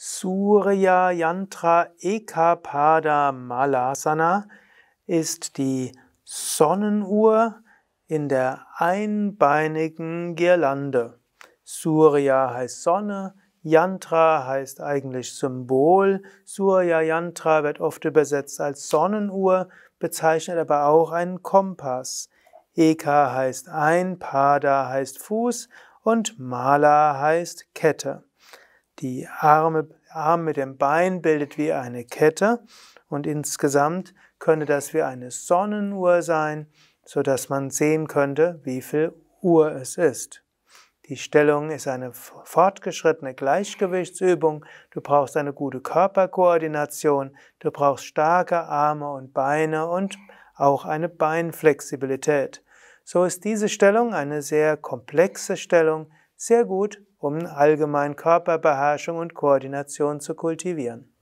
Surya Yantra Ekapada Malasana ist die Sonnenuhr in der einbeinigen Girlande. Surya heißt Sonne, Yantra heißt eigentlich Symbol. Surya Yantra wird oft übersetzt als Sonnenuhr, bezeichnet aber auch einen Kompass. Eka heißt ein, Pada heißt Fuß und Mala heißt Kette. Die Arme, Arme mit dem Bein bildet wie eine Kette und insgesamt könnte das wie eine Sonnenuhr sein, so dass man sehen könnte, wie viel Uhr es ist. Die Stellung ist eine fortgeschrittene Gleichgewichtsübung. Du brauchst eine gute Körperkoordination. Du brauchst starke Arme und Beine und auch eine Beinflexibilität. So ist diese Stellung eine sehr komplexe Stellung, sehr gut, um allgemein Körperbeherrschung und Koordination zu kultivieren.